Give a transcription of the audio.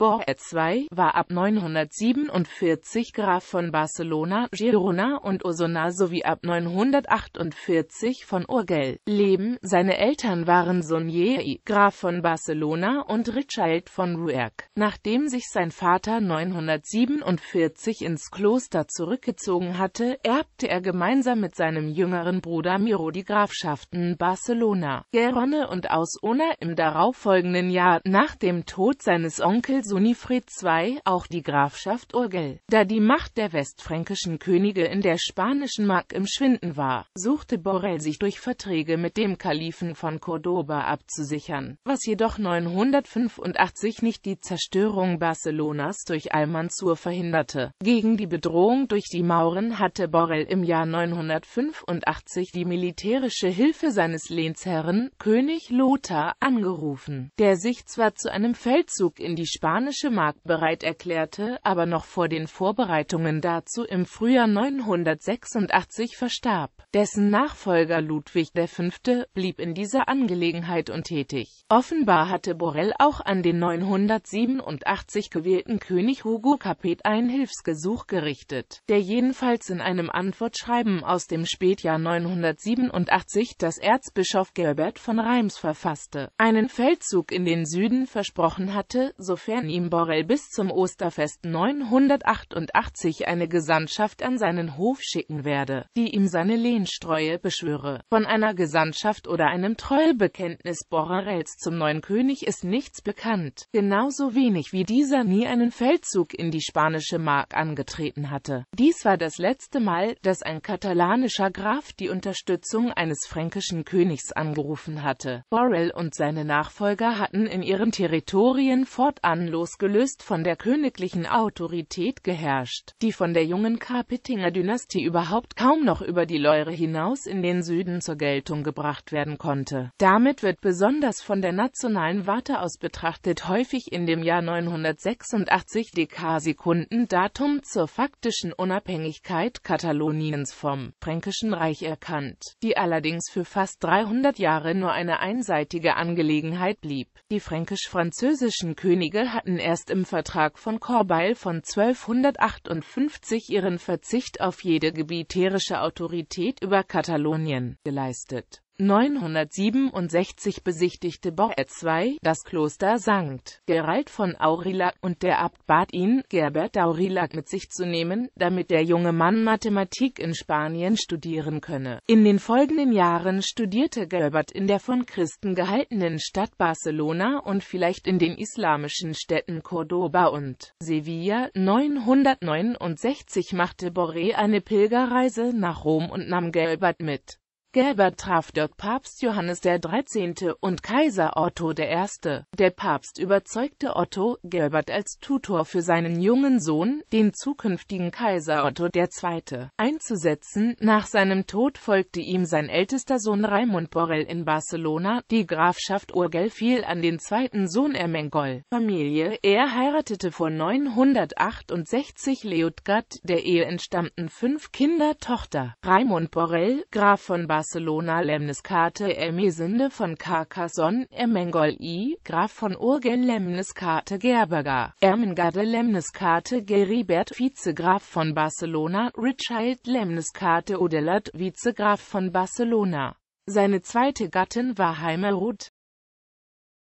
Boer II war ab 947 Graf von Barcelona, Girona und Osona sowie ab 948 von Urgell. Leben, seine Eltern waren Sonieri, Graf von Barcelona und Richard von Rouergue. Nachdem sich sein Vater 947 ins Kloster zurückgezogen hatte, erbte er gemeinsam mit seinem jüngeren Bruder Miro die Grafschaften Barcelona, Gerone und Ausona im darauffolgenden Jahr nach dem Tod seines Onkels Sunifried II, auch die Grafschaft Urgell. Da die Macht der westfränkischen Könige in der spanischen Mark im Schwinden war, suchte Borrell sich durch Verträge mit dem Kalifen von Cordoba abzusichern, was jedoch 985 nicht die Zerstörung Barcelonas durch Almansur verhinderte. Gegen die Bedrohung durch die Mauren hatte Borrell im Jahr 985 die militärische Hilfe seines Lehnsherren, König Lothar, angerufen, der sich zwar zu einem Feldzug in die Spanien spanische Markt bereit erklärte, aber noch vor den Vorbereitungen dazu im Frühjahr 986 verstarb. Dessen Nachfolger Ludwig V. blieb in dieser Angelegenheit untätig. Offenbar hatte Borell auch an den 987 gewählten König Hugo Capet ein Hilfsgesuch gerichtet, der jedenfalls in einem Antwortschreiben aus dem Spätjahr 987 das Erzbischof Gerbert von Reims verfasste, einen Feldzug in den Süden versprochen hatte, sofern ihm Borrell bis zum Osterfest 988 eine Gesandtschaft an seinen Hof schicken werde, die ihm seine Lehnstreue beschwöre. Von einer Gesandtschaft oder einem Treubekenntnis Borrells zum neuen König ist nichts bekannt, genauso wenig wie dieser nie einen Feldzug in die spanische Mark angetreten hatte. Dies war das letzte Mal, dass ein katalanischer Graf die Unterstützung eines fränkischen Königs angerufen hatte. Borrell und seine Nachfolger hatten in ihren Territorien fortan losgelöst von der königlichen Autorität geherrscht, die von der jungen Kapetinger Dynastie überhaupt kaum noch über die Leure hinaus in den Süden zur Geltung gebracht werden konnte. Damit wird besonders von der nationalen Warte aus betrachtet häufig in dem Jahr 986 Dekasekundendatum zur faktischen Unabhängigkeit Kataloniens vom Fränkischen Reich erkannt, die allerdings für fast 300 Jahre nur eine einseitige Angelegenheit blieb. Die fränkisch-französischen Könige hatten hatten erst im Vertrag von Corbeil von 1258 ihren Verzicht auf jede gebieterische Autorität über Katalonien geleistet 967 besichtigte Boer II das Kloster St. Gerald von Aurillac und der Abt bat ihn, Gerbert Aurillac mit sich zu nehmen, damit der junge Mann Mathematik in Spanien studieren könne. In den folgenden Jahren studierte Gerbert in der von Christen gehaltenen Stadt Barcelona und vielleicht in den islamischen Städten Cordoba und Sevilla. 969 machte Boré eine Pilgerreise nach Rom und nahm Gerbert mit. Gelbert traf dort Papst Johannes XIII. und Kaiser Otto I. Der Papst überzeugte Otto Gelbert als Tutor für seinen jungen Sohn, den zukünftigen Kaiser Otto II., einzusetzen. Nach seinem Tod folgte ihm sein ältester Sohn Raimund Borrell in Barcelona. Die Grafschaft Urgell fiel an den zweiten Sohn Ermengol. Familie. Er heiratete vor 968 Leutgard, der Ehe entstammten fünf Kinder Tochter. Raimund Borrell, Graf von Barcelona Barcelona Lemniskate Emisinde von Carcassonne, Emengol I, Graf von Urgel Lemniskate Gerberger, Ermengarde Lemniskate Geribert Vizegraf von Barcelona, Richard Lemniskate Odellert Vizegraf von Barcelona. Seine zweite Gattin war Heimerud